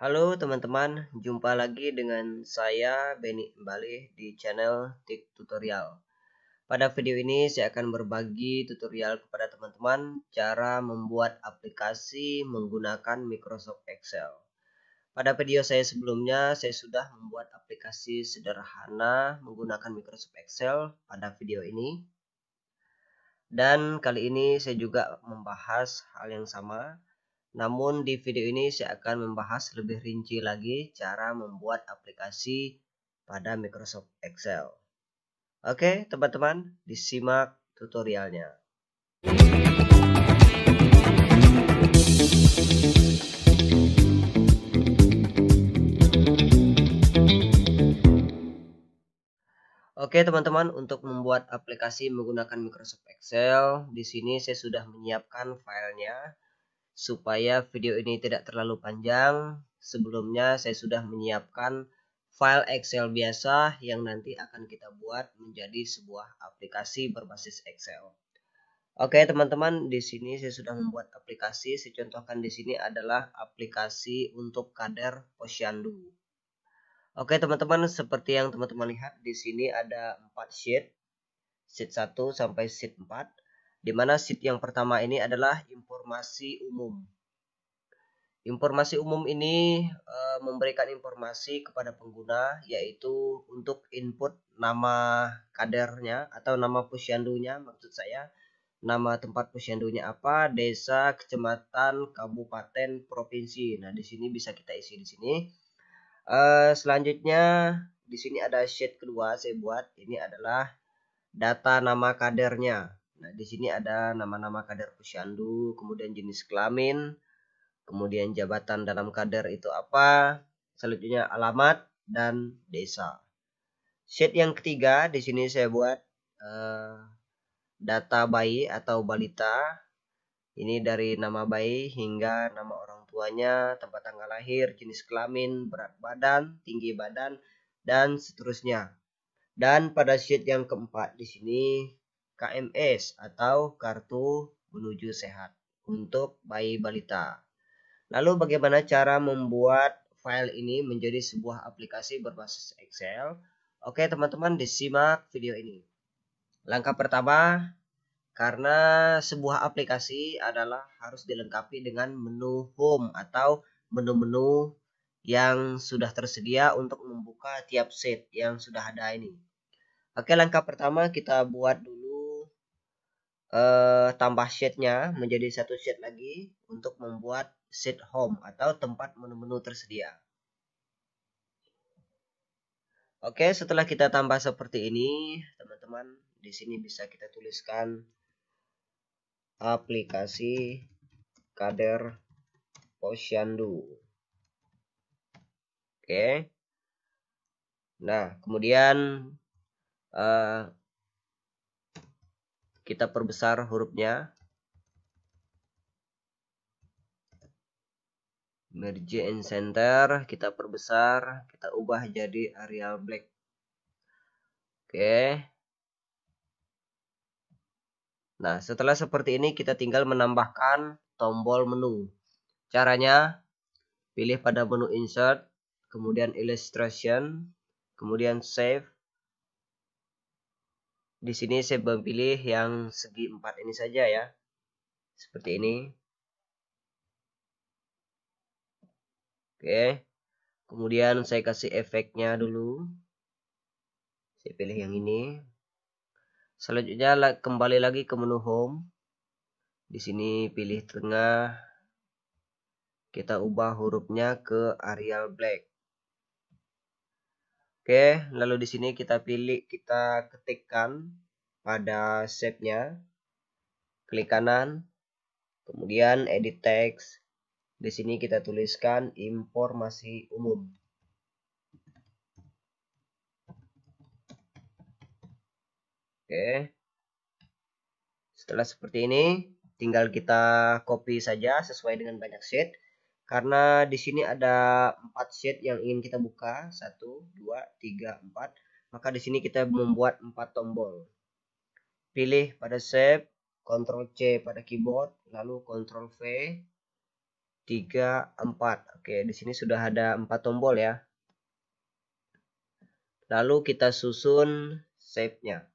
Halo teman-teman, jumpa lagi dengan saya Benny kembali di channel Tik Tutorial. Pada video ini saya akan berbagi tutorial kepada teman-teman cara membuat aplikasi menggunakan Microsoft Excel. Pada video saya sebelumnya, saya sudah membuat aplikasi sederhana menggunakan Microsoft Excel pada video ini. Dan kali ini saya juga membahas hal yang sama, namun di video ini saya akan membahas lebih rinci lagi cara membuat aplikasi pada Microsoft Excel. Oke teman-teman, disimak tutorialnya. Oke teman-teman, untuk membuat aplikasi menggunakan Microsoft Excel, di sini saya sudah menyiapkan filenya. Supaya video ini tidak terlalu panjang, sebelumnya saya sudah menyiapkan file Excel biasa yang nanti akan kita buat menjadi sebuah aplikasi berbasis Excel. Oke teman-teman, di sini saya sudah hmm. membuat aplikasi. Saya contohkan di sini adalah aplikasi untuk kader posyandu. Oke teman-teman, seperti yang teman-teman lihat di sini ada 4 sheet. Sheet 1 sampai sheet 4 di mana sheet yang pertama ini adalah informasi umum. Informasi umum ini e, memberikan informasi kepada pengguna yaitu untuk input nama kadernya atau nama posyandunya maksud saya nama tempat posyandunya apa, desa, kecamatan, kabupaten, provinsi. Nah, di sini bisa kita isi di sini. E, selanjutnya di sini ada sheet kedua saya buat ini adalah data nama kadernya. Nah, di sini ada nama-nama kader posyandu, kemudian jenis kelamin, kemudian jabatan dalam kader itu apa, selanjutnya alamat dan desa. Sheet yang ketiga di sini saya buat uh, data bayi atau balita. Ini dari nama bayi hingga nama orang tuanya, tempat tanggal lahir, jenis kelamin, berat badan, tinggi badan, dan seterusnya. Dan pada sheet yang keempat di sini KMS atau Kartu Menuju Sehat untuk bayi balita. Lalu bagaimana cara membuat file ini menjadi sebuah aplikasi berbasis Excel? Oke teman-teman disimak video ini. Langkah pertama, karena sebuah aplikasi adalah harus dilengkapi dengan menu home atau menu-menu yang sudah tersedia untuk membuka tiap set yang sudah ada ini. Oke, langkah pertama kita buat dulu uh, tambah sheetnya menjadi satu sheet lagi untuk membuat sheet home atau tempat menu-menu tersedia. Oke, setelah kita tambah seperti ini, teman-teman, di sini bisa kita tuliskan aplikasi kader posyandu. Oke. Nah, kemudian uh, kita perbesar hurufnya. Merge and center, kita perbesar, kita ubah jadi Arial Black. Oke. Nah, setelah seperti ini kita tinggal menambahkan tombol menu. Caranya, pilih pada menu insert, kemudian illustration, kemudian save, di sini saya pilih yang segi empat ini saja ya. Seperti ini. Oke. Kemudian saya kasih efeknya dulu. Saya pilih yang ini. Selanjutnya kembali lagi ke menu home. Di sini pilih tengah. Kita ubah hurufnya ke Arial Black. Oke, lalu di sini kita pilih, kita ketikkan pada shape-nya. Klik kanan, kemudian edit text. Di sini kita tuliskan informasi umum. Oke. Setelah seperti ini, tinggal kita copy saja sesuai dengan banyak sheet karena di sini ada empat sheet yang ingin kita buka satu dua tiga empat maka di sini kita hmm. membuat empat tombol pilih pada shape Ctrl C pada keyboard lalu Ctrl V 3 4 oke di sini sudah ada empat tombol ya lalu kita susun shape nya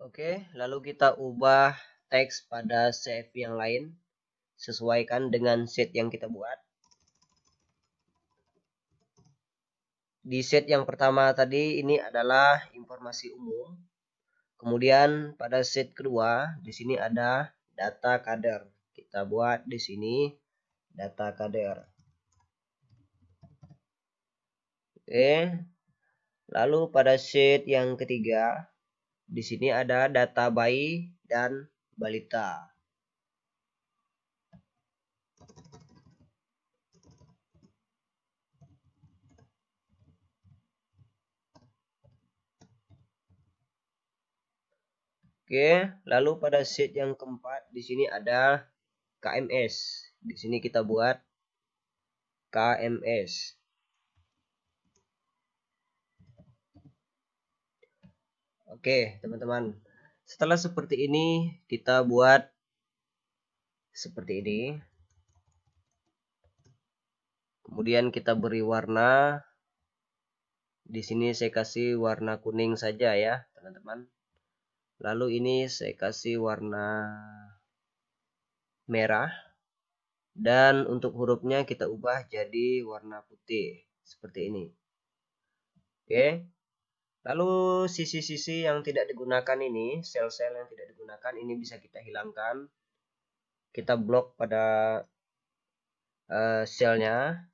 Oke, lalu kita ubah teks pada save yang lain. Sesuaikan dengan set yang kita buat. Di set yang pertama tadi ini adalah informasi umum. Kemudian pada set kedua di sini ada data kader. Kita buat di sini data kader. Oke. Lalu pada sheet yang ketiga di sini ada data bayi dan balita. Oke, lalu pada sheet yang keempat di sini ada KMS. Di sini kita buat KMS. Oke, teman-teman. Setelah seperti ini, kita buat seperti ini. Kemudian kita beri warna. Di sini saya kasih warna kuning saja ya, teman-teman. Lalu ini saya kasih warna merah. Dan untuk hurufnya kita ubah jadi warna putih. Seperti ini. Oke. Okay. Lalu sisi-sisi yang tidak digunakan ini, sel-sel yang tidak digunakan ini bisa kita hilangkan. Kita blok pada uh, selnya.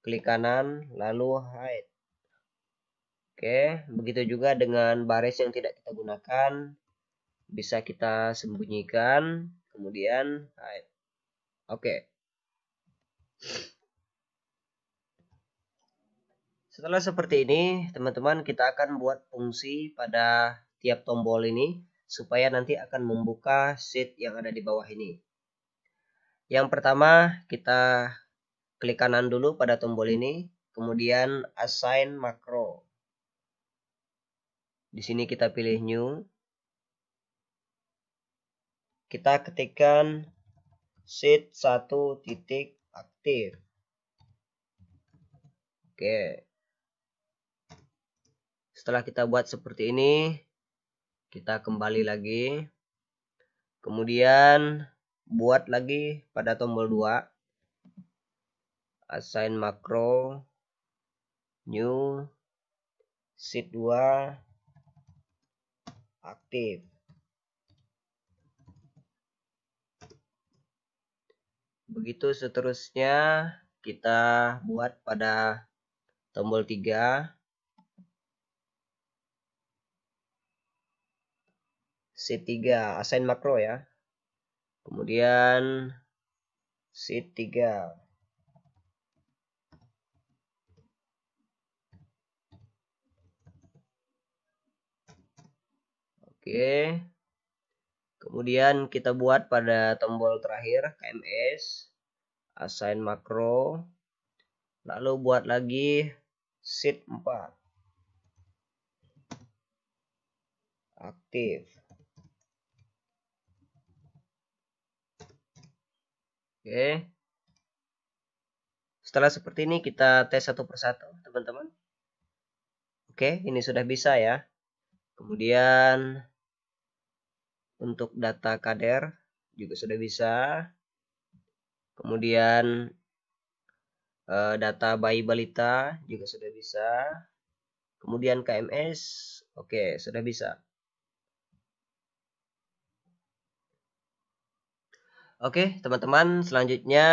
Klik kanan, lalu hide. Oke, begitu juga dengan baris yang tidak kita gunakan. Bisa kita sembunyikan, kemudian hide. Oke. Setelah seperti ini, teman-teman kita akan buat fungsi pada tiap tombol ini supaya nanti akan membuka sheet yang ada di bawah ini. Yang pertama, kita klik kanan dulu pada tombol ini, kemudian assign macro. Di sini kita pilih new. Kita ketikkan sheet 1 titik aktif. Oke setelah kita buat seperti ini kita kembali lagi kemudian buat lagi pada tombol 2 assign macro new sheet 2 aktif begitu seterusnya kita buat pada tombol 3 C3 assign makro ya kemudian C3 Oke. Kemudian kita buat pada tombol terakhir KMS assign makro. Lalu buat lagi sheet 4. Aktif. Oke. Setelah seperti ini kita tes satu persatu, teman-teman. Oke, ini sudah bisa ya. Kemudian untuk data kader juga sudah bisa. Kemudian eh, data bayi balita juga sudah bisa. Kemudian KMS, oke, sudah bisa. Oke, teman-teman, selanjutnya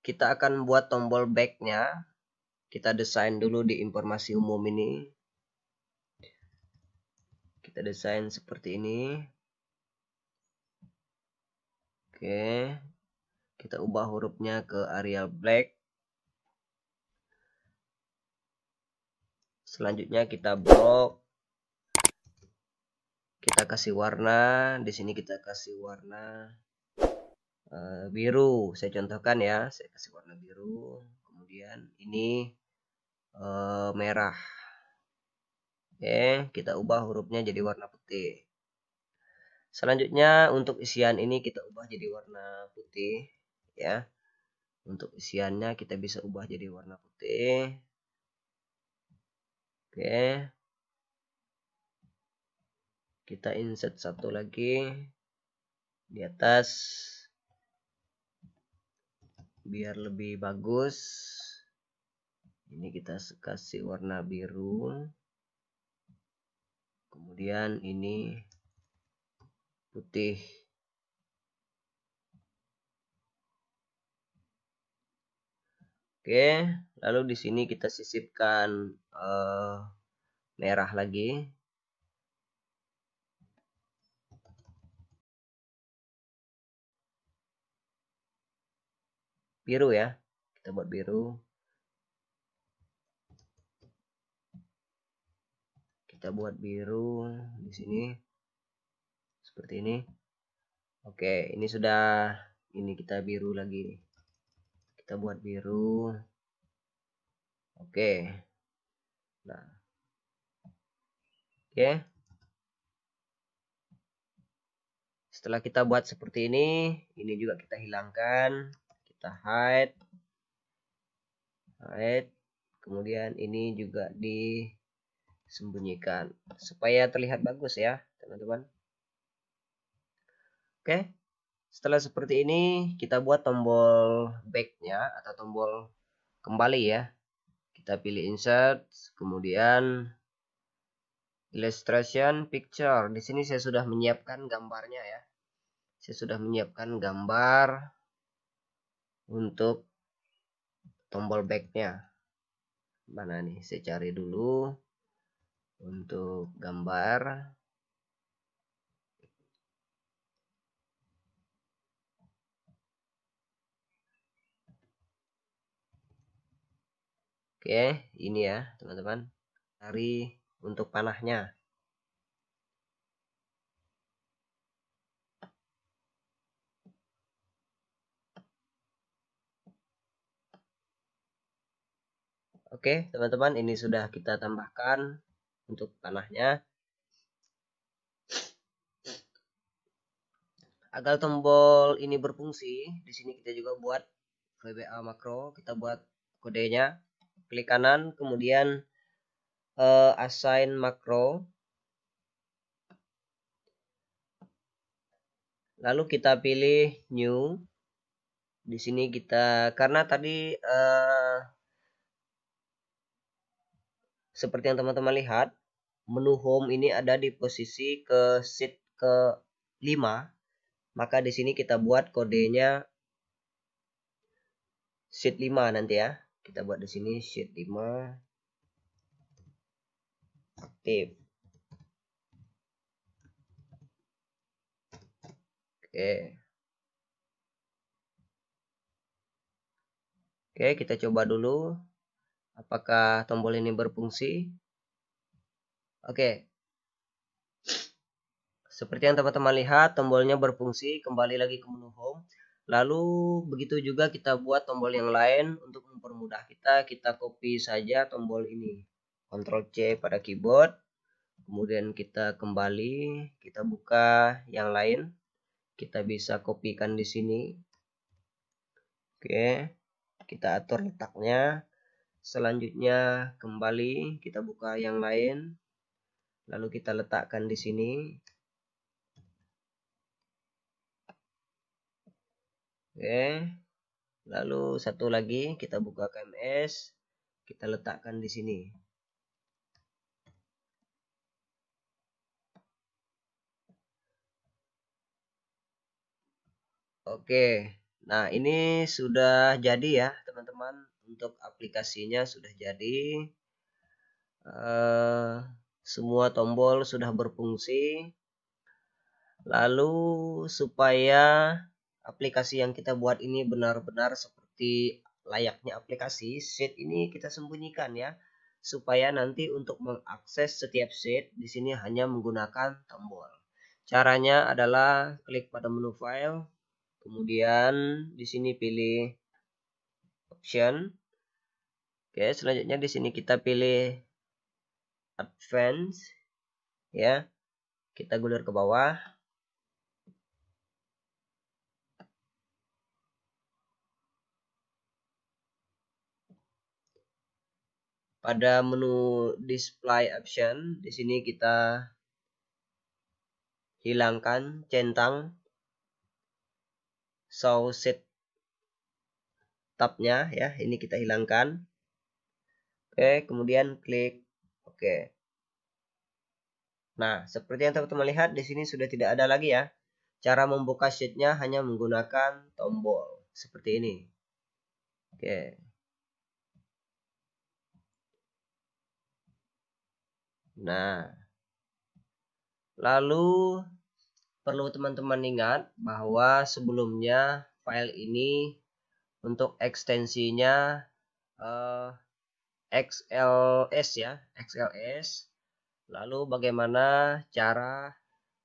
kita akan buat tombol backnya. Kita desain dulu di informasi umum ini. Kita desain seperti ini. Oke, kita ubah hurufnya ke Arial Black. Selanjutnya kita blok kita kasih warna di sini kita kasih warna uh, biru saya contohkan ya saya kasih warna biru kemudian ini uh, merah oke okay, kita ubah hurufnya jadi warna putih selanjutnya untuk isian ini kita ubah jadi warna putih ya untuk isiannya kita bisa ubah jadi warna putih oke okay kita insert satu lagi di atas biar lebih bagus ini kita kasih warna biru kemudian ini putih oke lalu di sini kita sisipkan uh, merah lagi biru ya kita buat biru kita buat biru di sini seperti ini oke ini sudah ini kita biru lagi kita buat biru oke nah oke setelah kita buat seperti ini ini juga kita hilangkan kita hide hide kemudian ini juga disembunyikan supaya terlihat bagus ya teman-teman oke setelah seperti ini kita buat tombol backnya atau tombol kembali ya kita pilih insert kemudian illustration picture di sini saya sudah menyiapkan gambarnya ya saya sudah menyiapkan gambar untuk tombol backnya mana nih saya cari dulu untuk gambar oke ini ya teman-teman cari untuk panahnya Oke, teman-teman, ini sudah kita tambahkan untuk tanahnya. Agar tombol ini berfungsi, di sini kita juga buat VBA makro, kita buat kodenya. Klik kanan, kemudian uh, assign makro. Lalu kita pilih new. Di sini kita karena tadi uh, seperti yang teman-teman lihat menu home ini ada di posisi ke sheet ke 5 maka di sini kita buat kodenya sheet 5 nanti ya kita buat di sini sheet 5 aktif oke oke kita coba dulu apakah tombol ini berfungsi oke seperti yang teman-teman lihat tombolnya berfungsi kembali lagi ke menu home lalu begitu juga kita buat tombol yang lain untuk mempermudah kita kita copy saja tombol ini Ctrl C pada keyboard kemudian kita kembali kita buka yang lain kita bisa kopikan di sini oke kita atur letaknya Selanjutnya kembali kita buka yang lain. Lalu kita letakkan di sini. Oke. Lalu satu lagi kita buka KMS. Kita letakkan di sini. Oke, nah ini sudah jadi ya teman-teman untuk aplikasinya sudah jadi uh, semua tombol sudah berfungsi lalu supaya aplikasi yang kita buat ini benar-benar seperti layaknya aplikasi set ini kita sembunyikan ya supaya nanti untuk mengakses setiap set di sini hanya menggunakan tombol caranya adalah klik pada menu file kemudian di sini pilih option. Oke, selanjutnya di sini kita pilih advance ya. Kita gulir ke bawah. Pada menu display option, di sini kita hilangkan centang sauset tabnya ya. Ini kita hilangkan. Oke, kemudian klik oke. Nah, seperti yang teman-teman lihat di sini sudah tidak ada lagi ya. Cara membuka sheetnya hanya menggunakan tombol seperti ini. Oke. Nah, lalu perlu teman-teman ingat bahwa sebelumnya file ini untuk ekstensinya uh, eh, XLS ya XLS lalu bagaimana cara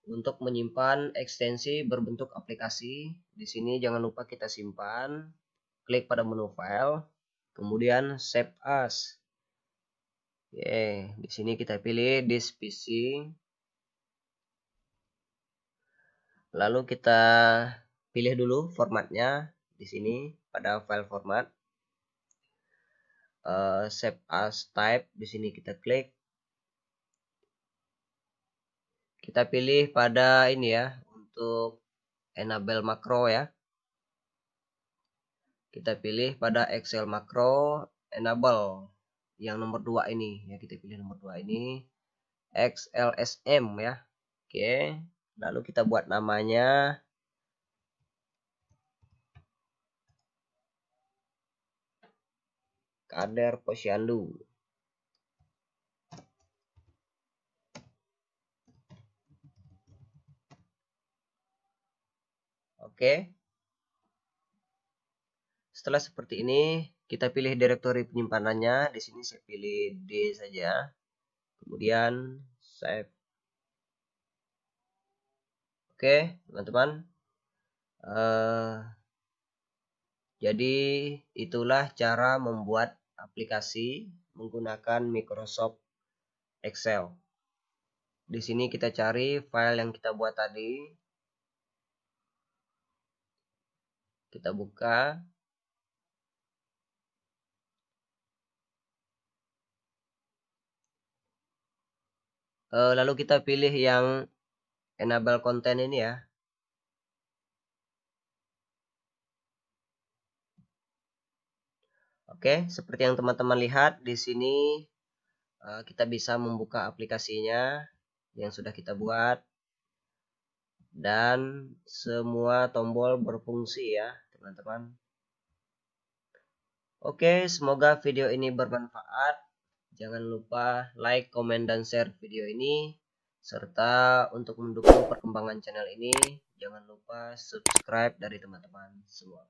untuk menyimpan ekstensi berbentuk aplikasi di sini jangan lupa kita simpan klik pada menu file kemudian save as Oke, di sini kita pilih disk PC. Lalu kita pilih dulu formatnya di sini pada file format uh, save as type di sini kita klik kita pilih pada ini ya untuk enable macro ya kita pilih pada Excel macro enable yang nomor dua ini ya kita pilih nomor dua ini XLSM ya oke lalu kita buat namanya Kader Posyandu. Oke. Setelah seperti ini, kita pilih direktori penyimpanannya. Di sini saya pilih D saja. Kemudian save. Oke, teman-teman. Uh, jadi itulah cara membuat aplikasi menggunakan Microsoft Excel. Di sini kita cari file yang kita buat tadi. Kita buka. Eh, lalu kita pilih yang enable content ini ya. Oke, seperti yang teman-teman lihat di sini eh, kita bisa membuka aplikasinya yang sudah kita buat dan semua tombol berfungsi ya teman-teman Oke semoga video ini bermanfaat jangan lupa like komen dan share video ini serta untuk mendukung perkembangan channel ini jangan lupa subscribe dari teman-teman semua